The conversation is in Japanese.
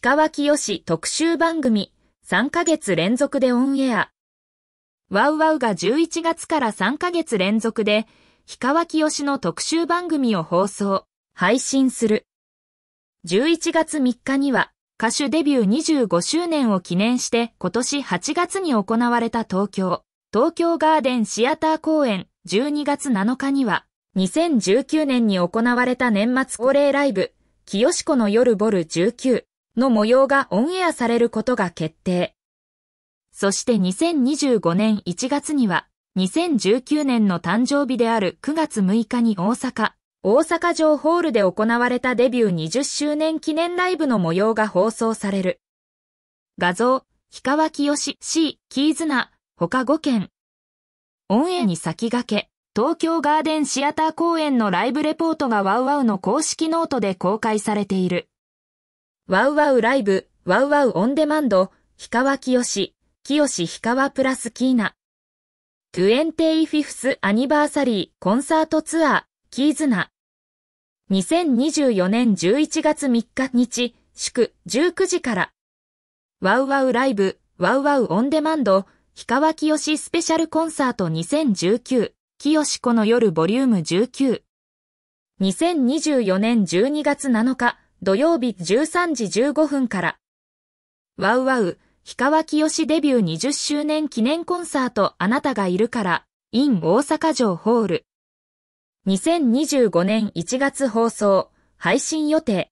氷川き特集番組3ヶ月連続でオンエア。ワウワウが11月から3ヶ月連続で氷川きの特集番組を放送、配信する。11月3日には歌手デビュー25周年を記念して今年8月に行われた東京、東京ガーデンシアター公演12月7日には2019年に行われた年末恒例ライブ、清子の夜ボル19の模様がオンエアされることが決定。そして2025年1月には、2019年の誕生日である9月6日に大阪、大阪城ホールで行われたデビュー20周年記念ライブの模様が放送される。画像、氷川きよし、キーズナ、他5件。オンエアに先駆け、東京ガーデンシアター公演のライブレポートがワウワウの公式ノートで公開されている。ワウワウライブ、ワウワウオンデマンド、氷川ヨシ、キヨシヒ氷川プラスキーナ。25th アニバーサリーコンサートツアー、キーズナ。2024年11月3日日、祝、19時から。ワウワウライブ、ワウワウオンデマンド、氷川キヨシスペシャルコンサート2019、キヨシこの夜ボリューム19。2024年12月7日、土曜日13時15分から、ワウワウ、氷川きよしデビュー20周年記念コンサートあなたがいるから、in 大阪城ホール。2025年1月放送、配信予定。